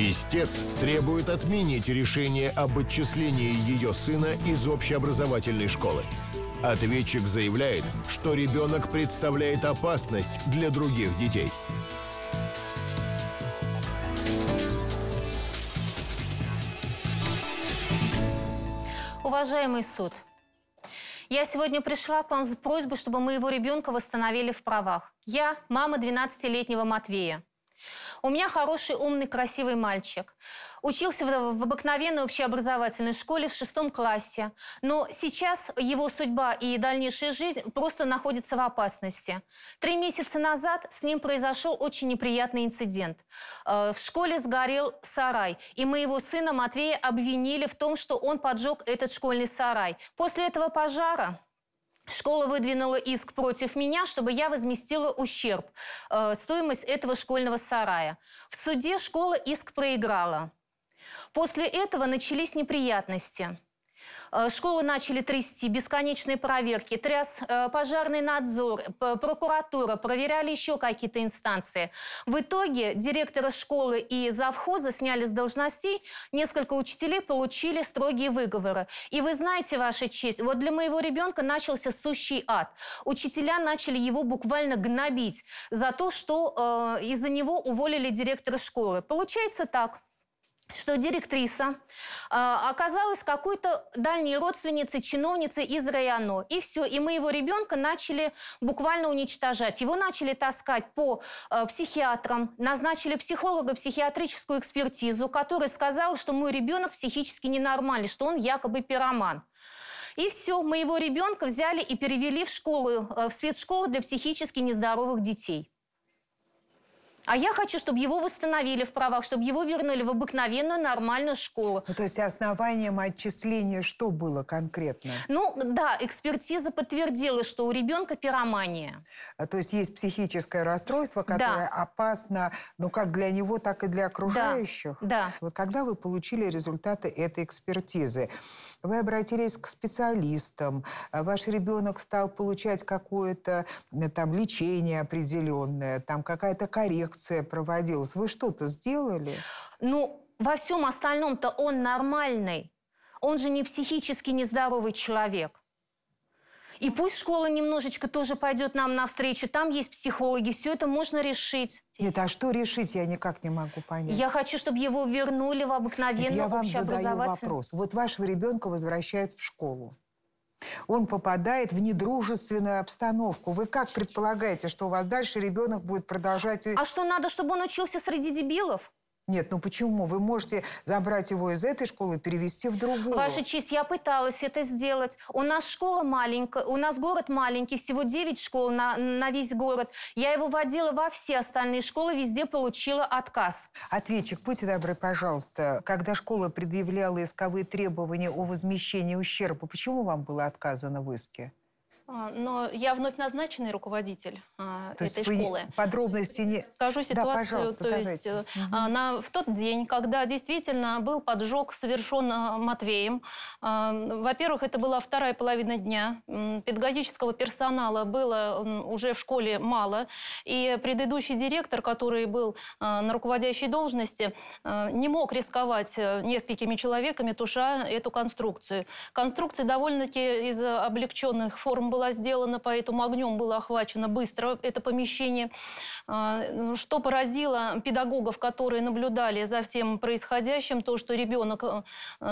Истец требует отменить решение об отчислении ее сына из общеобразовательной школы. Ответчик заявляет, что ребенок представляет опасность для других детей. Уважаемый суд, я сегодня пришла к вам с просьбой, чтобы моего ребенка восстановили в правах. Я мама 12-летнего Матвея. У меня хороший, умный, красивый мальчик. Учился в, в обыкновенной общеобразовательной школе в шестом классе. Но сейчас его судьба и дальнейшая жизнь просто находятся в опасности. Три месяца назад с ним произошел очень неприятный инцидент. Э, в школе сгорел сарай, и моего сына Матвея обвинили в том, что он поджег этот школьный сарай. После этого пожара Школа выдвинула иск против меня, чтобы я возместила ущерб, э, стоимость этого школьного сарая. В суде школа иск проиграла. После этого начались неприятности. Э, школы начали трясти, бесконечные проверки, тряс э, пожарный надзор, прокуратура, проверяли еще какие-то инстанции. В итоге директора школы и завхоза сняли с должностей, несколько учителей получили строгие выговоры. И вы знаете, Ваша честь, вот для моего ребенка начался сущий ад. Учителя начали его буквально гнобить за то, что э, из-за него уволили директора школы. Получается так что директриса э, оказалась какой-то дальней родственницей, чиновницей из района. И все, и мы его ребенка начали буквально уничтожать. Его начали таскать по э, психиатрам, назначили психолога психиатрическую экспертизу, который сказал, что мой ребенок психически ненормальный, что он якобы пироман. И все, моего ребенка взяли и перевели в школу, э, в спецшколу для психически нездоровых детей. А я хочу, чтобы его восстановили в правах, чтобы его вернули в обыкновенную нормальную школу. Ну, то есть основанием отчисления что было конкретно? Ну, да, экспертиза подтвердила, что у ребенка пиромания. А, то есть есть психическое расстройство, которое да. опасно, ну, как для него, так и для окружающих? Да. да. Вот когда вы получили результаты этой экспертизы, вы обратились к специалистам, а ваш ребенок стал получать какое-то там лечение определенное, там какая-то коррекция, инъекция проводилась, вы что-то сделали? Ну, во всем остальном-то он нормальный. Он же не психически нездоровый человек. И пусть школа немножечко тоже пойдет нам навстречу, там есть психологи, все это можно решить. Нет, а что решить, я никак не могу понять. Я хочу, чтобы его вернули в обыкновенную Нет, я вам задаю вопрос. Вот вашего ребенка возвращают в школу. Он попадает в недружественную обстановку. Вы как предполагаете, что у вас дальше ребенок будет продолжать... А что, надо, чтобы он учился среди дебилов? Нет, ну почему? Вы можете забрать его из этой школы и перевести в другую. Ваша честь, я пыталась это сделать. У нас школа маленькая, у нас город маленький, всего 9 школ на, на весь город. Я его водила во все остальные школы, везде получила отказ. Ответчик, будьте добры, пожалуйста, когда школа предъявляла исковые требования о возмещении ущерба, почему вам было отказано в иске? А, но я вновь назначенный руководитель а, то этой школы. Подробности не. Скажу ситуацию. Да, пожалуйста, то давайте. есть э, угу. А, на, в тот день, когда действительно был поджог совершен Матвеем, во-первых, это была вторая половина дня. Педагогического персонала было уже в школе мало, и предыдущий директор, который был на руководящей должности, не мог рисковать э, несколькими человеками, туша эту конструкцию. Конструкция довольно-таки из облегченных форм была была сделана, поэтому огнем было охвачено быстро это помещение. А, ну, что поразило педагогов, которые наблюдали за всем происходящим, то, что ребенок, э,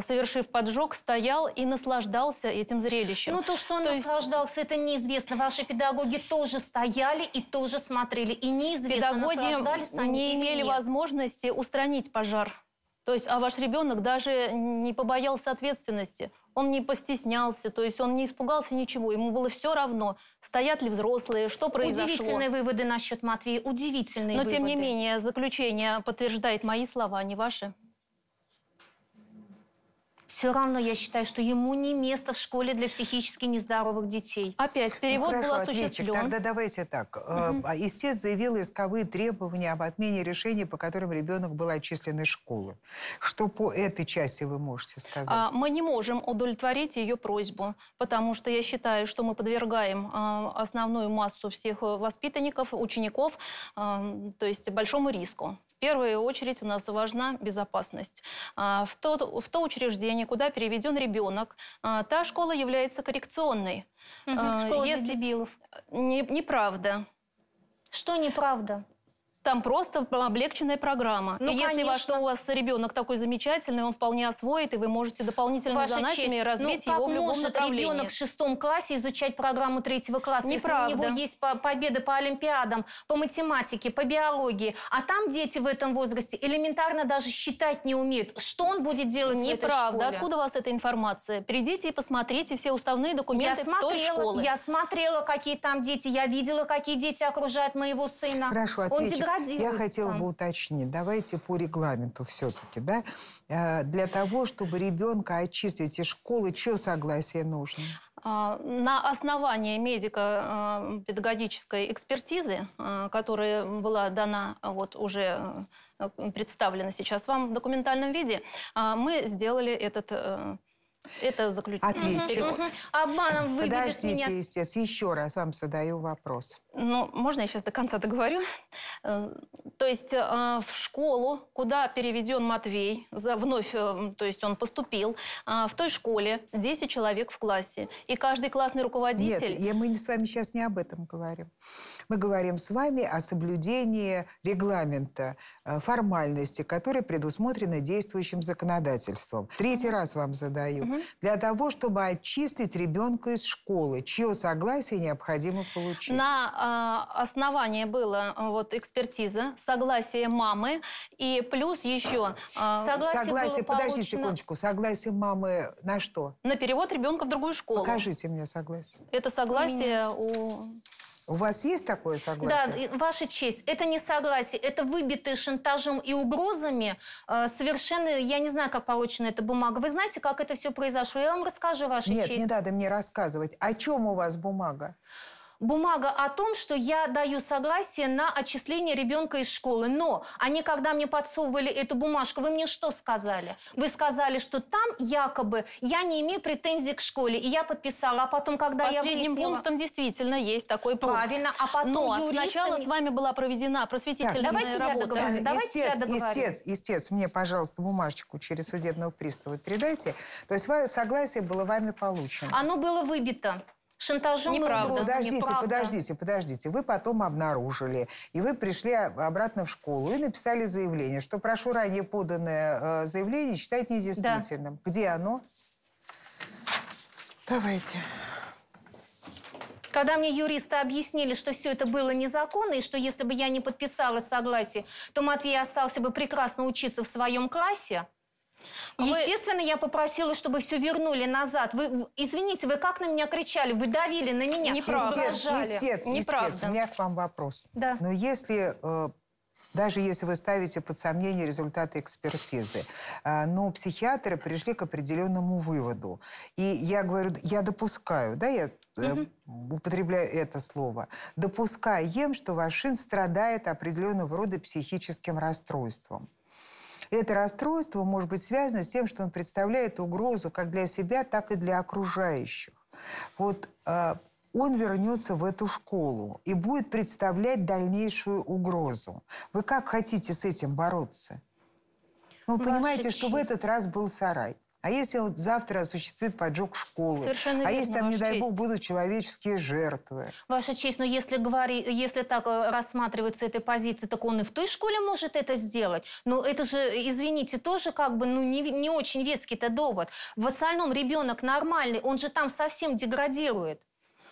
совершив поджог, стоял и наслаждался этим зрелищем. Ну, то, что он то наслаждался, есть... это неизвестно. Ваши педагоги тоже стояли и тоже смотрели. И неизвестно, педагоги наслаждались они не имели нет. возможности устранить пожар. То есть, а ваш ребенок даже не побоялся ответственности он не постеснялся, то есть он не испугался ничего, ему было все равно, стоят ли взрослые, что произошло. Удивительные выводы насчет Матвея, удивительные Но, выводы. тем не менее, заключение подтверждает мои слова, а не ваши все равно я считаю, что ему не место в школе для психически нездоровых детей. Опять, перевод ну, хорошо, был осуществлен. Ответчик, тогда давайте так. Угу. Э, Истец а заявил исковые требования об отмене решения, по которым ребенок был отчислен из школы. Что по этой части вы можете сказать? А, мы не можем удовлетворить ее просьбу, потому что я считаю, что мы подвергаем а, основную массу всех воспитанников, учеников, то есть большому риску первую очередь у нас важна безопасность. А, в то, в то учреждение, куда переведен ребенок, а, та школа является коррекционной. Угу, школа Если... дебилов. Не, неправда. Что неправда? Там просто облегченная программа. Ну, и если конечно. что у вас ребенок такой замечательный, он вполне освоит, и вы можете дополнительными Ваша занятиями честь. развить ну, его в любом может направлении. ребенок в шестом классе изучать программу третьего класса, Неправда. если у него есть победы по олимпиадам, по математике, по биологии, а там дети в этом возрасте элементарно даже считать не умеют. Что он будет делать Неправда. в этой школе? Откуда у вас эта информация? Придите и посмотрите все уставные документы я смотрела, той школы. Я смотрела, какие там дети, я видела, какие дети окружают моего сына. Хорошо, отвечу. Он делают. Я хотела там. бы уточнить. Давайте по регламенту все-таки, да? Э, для того, чтобы ребенка отчислить из школы, чье согласие нужно? А, на основании медико-педагогической э, экспертизы, э, которая была дана вот уже представлена сейчас вам в документальном виде, мы сделали этот это заключение. Ответчик. Угу, угу. Обманом выведет Подождите, меня. Подождите, естественно, еще раз вам задаю вопрос ну, можно я сейчас до конца договорю? Э, то есть э, в школу, куда переведен Матвей, за, вновь, э, то есть он поступил, а, в той школе 10 человек в классе. И каждый классный руководитель... Нет, я, мы с вами сейчас не об этом говорим. Мы говорим с вами о соблюдении регламента, формальности, которые предусмотрены действующим законодательством. Третий раз вам задаю. Для того, чтобы очистить ребенка из школы, чье согласие необходимо получить. На а, основание было э, вот экспертиза, согласие мамы и плюс еще... Согласие, согласие было подожди получено... секундочку, согласие мамы на что? На перевод ребенка в другую школу. Покажите мне согласие. Это согласие у... у... вас есть такое согласие? Да, Ваша честь, это не согласие, это выбитые шантажем и угрозами э, совершенно, я не знаю, как получена эта бумага. Вы знаете, как это все произошло? Я вам расскажу, Ваша Нет, честь. Нет, не надо мне рассказывать. О чем у вас бумага? бумага о том, что я даю согласие на отчисление ребенка из школы. Но они, когда мне подсовывали эту бумажку, вы мне что сказали? Вы сказали, что там якобы я не имею претензий к школе, и я подписала. А потом, когда Последним я Последним пунктом действительно есть такой пункт. Правильно. А потом Но юристами... сначала с вами была проведена просветительная так, давайте работа. Э, я давайте истец, я Истец, истец, мне, пожалуйста, бумажечку через судебного пристава передайте. То есть свое согласие было вами получено. Оно было выбито. Шантажом неправда. Угрозами. Подождите, неправда. подождите, подождите. Вы потом обнаружили, и вы пришли обратно в школу и написали заявление, что прошу ранее поданное э, заявление считать недействительным. Да. Где оно? Давайте. Когда мне юристы объяснили, что все это было незаконно, и что если бы я не подписала согласие, то Матвей остался бы прекрасно учиться в своем классе, а вы... Естественно, я попросила, чтобы все вернули назад. Вы, извините, вы как на меня кричали? Вы давили на меня. Неправда. Естественно, естественно, Неправда. у меня к вам вопрос. Да. Но если э, даже если вы ставите под сомнение результаты экспертизы. Э, но психиатры пришли к определенному выводу. И я говорю, я допускаю, да, я угу. употребляю это слово, допускаем, что Вашин страдает определенного рода психическим расстройством. Это расстройство может быть связано с тем, что он представляет угрозу как для себя, так и для окружающих. Вот э, он вернется в эту школу и будет представлять дальнейшую угрозу. Вы как хотите с этим бороться? Ну, вы понимаете, честь. что в этот раз был сарай. А если вот завтра осуществит поджог школы? Совершенно а верно, если там, не дай честь. бог, будут человеческие жертвы? Ваша честь, но если, говори, если так э, рассматривается этой позиции, так он и в той школе может это сделать. Но это же, извините, тоже как бы ну, не, не очень веский-то довод. В остальном ребенок нормальный, он же там совсем деградирует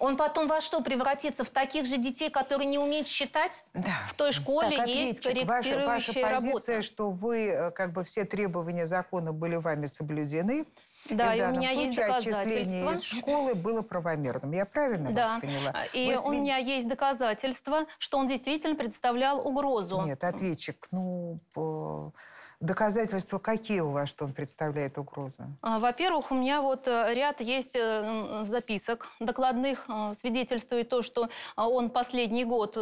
он потом во что превратится? В таких же детей, которые не умеют считать? Да. В той школе так, есть корректирующая ваша, ваша работа. позиция, что вы, э, как бы все требования закона были вами соблюдены. Да, и, и у меня есть доказательства. из школы было правомерным. Я правильно да. вас поняла? И Вы у меня есть доказательства, что он действительно представлял угрозу. Нет, ответчик, ну, Доказательства какие у вас, что он представляет угрозу? А, во-первых, у меня вот э, ряд есть э, записок докладных, э, свидетельствует то, что а, он последний год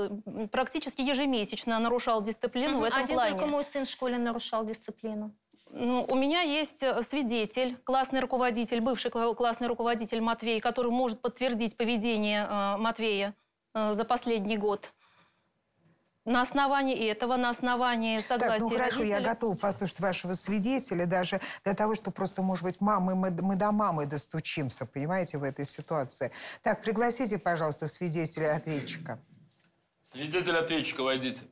практически ежемесячно нарушал дисциплину угу. в этом Один плане. Один только мой сын в школе нарушал дисциплину. Ну, у меня есть свидетель, классный руководитель, бывший классный руководитель Матвей, который может подтвердить поведение Матвея за последний год на основании этого, на основании согласия так, ну хорошо, родителей... я готова послушать вашего свидетеля даже для того, что просто, может быть, мамы, мы, мы до мамы достучимся, понимаете, в этой ситуации. Так, пригласите, пожалуйста, свидетеля ответчика. Свидетель ответчика, войдите.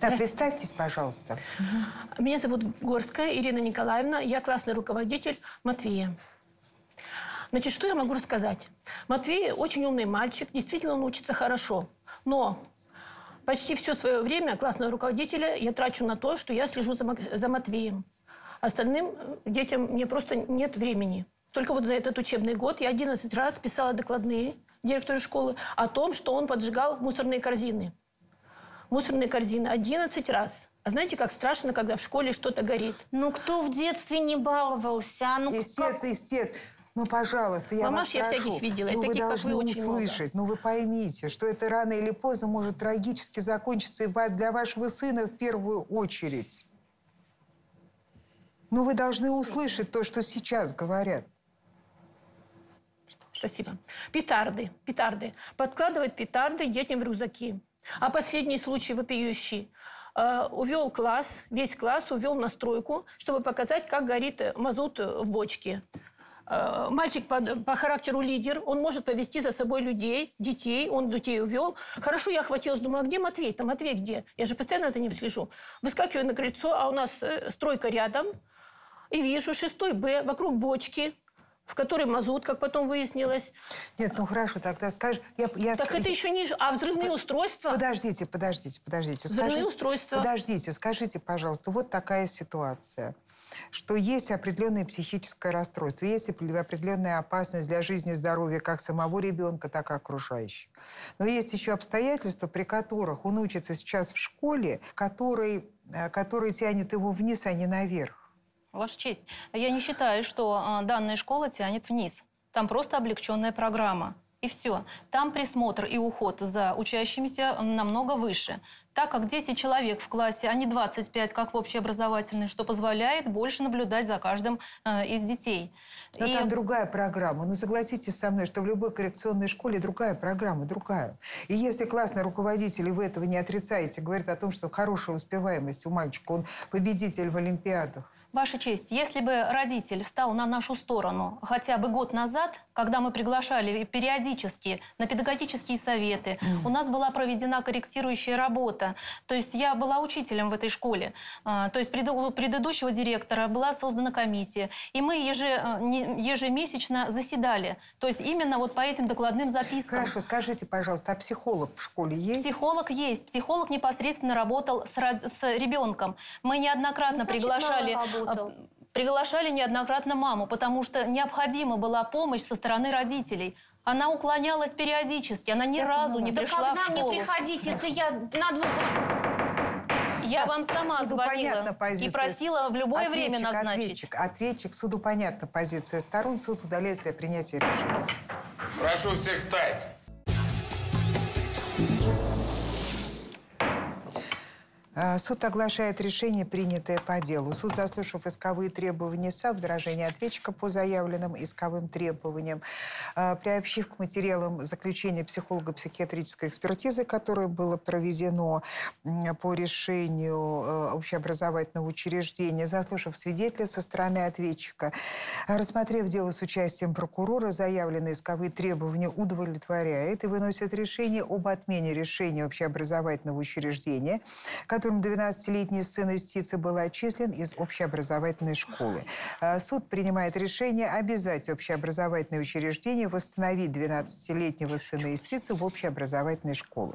Так, представьтесь, пожалуйста. Меня зовут Горская Ирина Николаевна. Я классный руководитель Матвея. Значит, что я могу рассказать? Матвей очень умный мальчик, действительно он учится хорошо. Но почти все свое время классного руководителя я трачу на то, что я слежу за, за Матвеем. Остальным э, детям мне просто нет времени. Только вот за этот учебный год я 11 раз писала докладные директору школы о том, что он поджигал мусорные корзины. Мусорные корзины 11 раз. А знаете, как страшно, когда в школе что-то горит? Ну, кто в детстве не баловался? А ну, истец. как... естественно. Ну, пожалуйста, я Мамаш вас я всяких видела, ну, вы таких, должны как вы, очень услышать. Много. Ну, вы поймите, что это рано или поздно может трагически закончиться и для вашего сына в первую очередь. Но ну, вы должны услышать то, что сейчас говорят. Спасибо. Петарды. Петарды. Подкладывает петарды детям в рюкзаки. А последний случай вопиющий. Э, увел класс, весь класс увел на стройку, чтобы показать, как горит э, мазут в бочке. Э, мальчик по, по характеру лидер, он может повести за собой людей, детей, он детей увел. Хорошо, я хватилась, думаю, а где Матвей? Там Матвей где? Я же постоянно за ним слежу. Выскакиваю на крыльцо, а у нас э, стройка рядом. И вижу, шестой Б, вокруг бочки, в которой мазут, как потом выяснилось. Нет, ну хорошо, тогда скажешь. Я, я так ск... это еще не... А взрывные устройства? Подождите, подождите, подождите. Взрывные скажите, устройства. Подождите, скажите, пожалуйста, вот такая ситуация, что есть определенное психическое расстройство, есть определенная опасность для жизни и здоровья как самого ребенка, так и окружающих. Но есть еще обстоятельства, при которых он учится сейчас в школе, который, э, который тянет его вниз, а не наверх. Ваша честь, я не считаю, что а, данная школа тянет вниз. Там просто облегченная программа. И все. Там присмотр и уход за учащимися намного выше. Так как 10 человек в классе, а не 25, как в общеобразовательной, что позволяет больше наблюдать за каждым э, из детей. Но и... там другая программа. Ну, согласитесь со мной, что в любой коррекционной школе другая программа, другая. И если классный руководитель, и вы этого не отрицаете, говорит о том, что хорошая успеваемость у мальчика, он победитель в Олимпиадах Ваша честь, если бы родитель встал на нашу сторону хотя бы год назад, когда мы приглашали периодически на педагогические советы, mm у нас была проведена корректирующая работа. То есть я была учителем в этой школе. А, то есть у предыдущего директора была создана комиссия. И мы а, ежемесячно заседали. То есть именно вот по этим докладным запискам. Хорошо, скажите, пожалуйста, а психолог в школе есть? Психолог есть. Психолог непосредственно работал с, ребенком. Мы неоднократно ну, значит, приглашали а работал. Приглашали неоднократно маму, потому что необходима была помощь со стороны родителей. Она уклонялась периодически, она ни я разу понимаю. не да пришла в школу. когда Не приходить, если я на двух... Я вам сама суду звонила позиция. и просила в любое ответчик, время назначить. Ответчик, ответчик, суду понятна позиция сторон, суд удаляет для принятия решения. Прошу всех встать. Э, суд оглашает решение, принятое по делу. Суд, заслушав исковые требования со возражения ответчика по заявленным исковым требованиям, э, приобщив к материалам заключения психолого-психиатрической экспертизы, которое было проведено по решению э, общеобразовательного учреждения, заслушав свидетеля со стороны ответчика, рассмотрев дело с участием прокурора, заявленные исковые требования удовлетворяет и выносит решение об отмене решения общеобразовательного учреждения, которое которым 12-летний сын истицы был отчислен из общеобразовательной школы. Э, суд принимает решение обязать общеобразовательное учреждение восстановить 12-летнего сына истицы в общеобразовательной школы.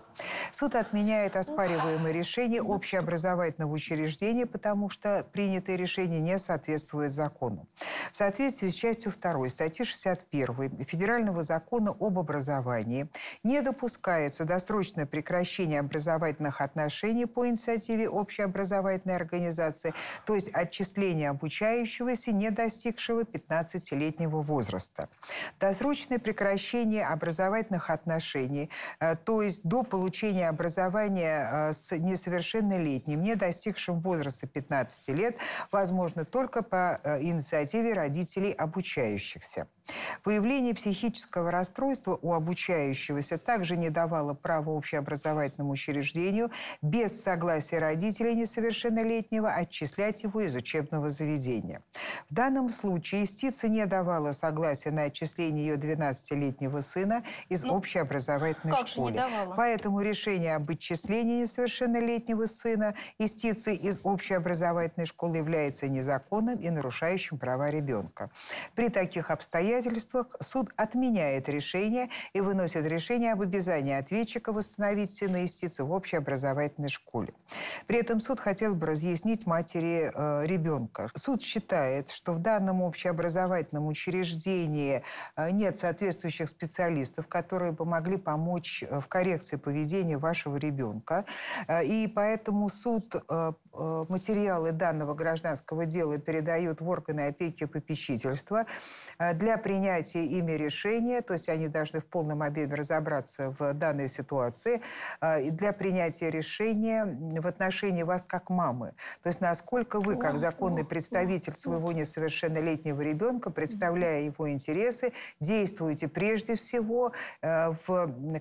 Суд отменяет оспариваемое решение общеобразовательного учреждения, потому что принятое решение не соответствует закону. В соответствии с частью 2 статьи 61 Федерального закона об образовании не допускается досрочное прекращение образовательных отношений по инициативе инициативе общеобразовательной организации, то есть отчисление обучающегося, не достигшего 15-летнего возраста. Досрочное прекращение образовательных отношений, э, то есть до получения образования э, с несовершеннолетним, не достигшим возраста 15 лет, возможно только по э, инициативе родителей обучающихся. Появление психического расстройства у обучающегося также не давало права общеобразовательному учреждению без согласия родителей несовершеннолетнего отчислять его из учебного заведения. В данном случае истица не давала согласия на отчисление ее 12-летнего сына из ну, общеобразовательной школы. Поэтому решение об отчислении несовершеннолетнего сына истицы из общеобразовательной школы является незаконным и нарушающим права ребенка. При таких обстоятельствах обстоятельствах суд отменяет решение и выносит решение об обязании ответчика восстановить сына наистицы в общеобразовательной школе. При этом суд хотел бы разъяснить матери э, ребенка. Суд считает, что в данном общеобразовательном учреждении э, нет соответствующих специалистов, которые бы могли помочь э, в коррекции поведения вашего ребенка. Э, и поэтому суд э, Э, материалы данного гражданского дела передают в органы опеки и попечительства э, для принятия ими решения, то есть они должны в полном объеме разобраться в данной ситуации, э, для принятия решения в отношении вас как мамы. То есть насколько вы, как законный представитель своего несовершеннолетнего ребенка, представляя его интересы, действуете прежде всего, в,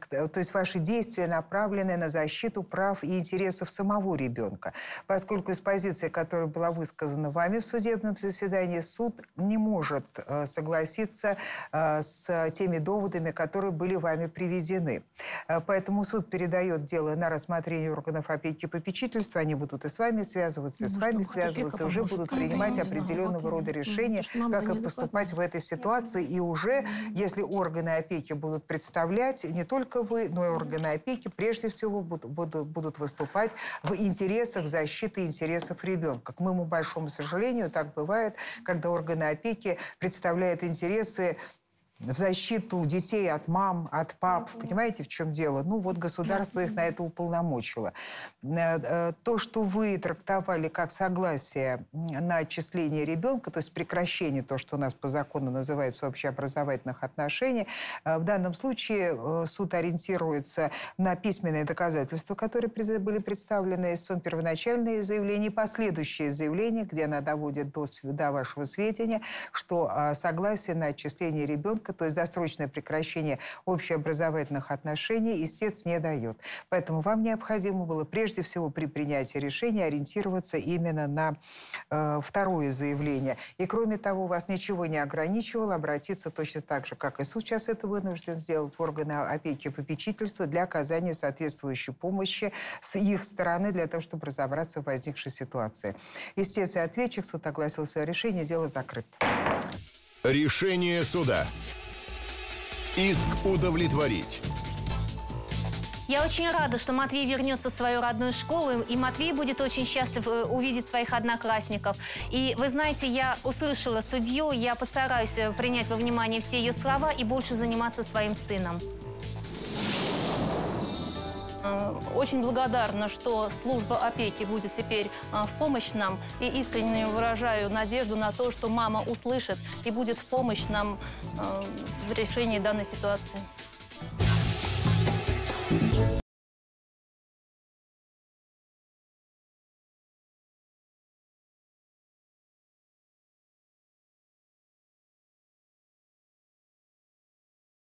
то есть ваши действия направлены на защиту прав и интересов самого ребенка поскольку из позиции, которая была высказана вами в судебном заседании, суд не может э, согласиться э, с теми доводами, которые были вами приведены. Э, поэтому суд передает дело на рассмотрение органов опеки и попечительства. Они будут и с вами связываться, и с ну, вами связываться, уже будут ну, принимать определенного рода решения, как и поступать в этой ситуации. И уже, если органы опеки будут представлять, не только вы, но и органы опеки прежде всего будут, будут выступать в интересах защиты защиты интересов ребенка. К моему большому сожалению, так бывает, когда органы опеки представляют интересы в защиту детей от мам, от пап. Mm-hmm. Понимаете, в чем дело? Ну вот государство их на это уполномочило. Э, э, то, что вы трактовали как согласие на отчисление ребенка, то есть прекращение, то, что у нас по закону называется общеобразовательных отношений, э, в данном случае суд ориентируется на письменные доказательства, которые были представлены из ИСОМ, первоначальные заявления и последующие заявления, где она доводит до, до вашего сведения, что согласие на отчисление ребенка ставка, то есть досрочное прекращение общеобразовательных отношений, истец не дает. Поэтому вам необходимо было прежде всего при принятии решения ориентироваться именно на э, второе заявление. И кроме того, вас ничего не ограничивало обратиться точно так же, как и суд сейчас это вынужден сделать, в органы опеки и попечительства для оказания соответствующей помощи с их стороны для того, чтобы разобраться в возникшей ситуации. Естественно, ответчик суд огласил свое решение, дело закрыто. Решение суда. Иск удовлетворить. Я очень рада, что Матвей вернется в свою родную школу, и Матвей будет очень счастлив э, увидеть своих одноклассников. И вы знаете, я услышала судью, я постараюсь э, принять во внимание все ее слова и больше заниматься своим сыном. Э, очень благодарна, что служба опеки будет теперь э, в помощь нам. И искренне выражаю надежду на то, что мама услышит и будет в помощь нам э, в решении данной ситуации.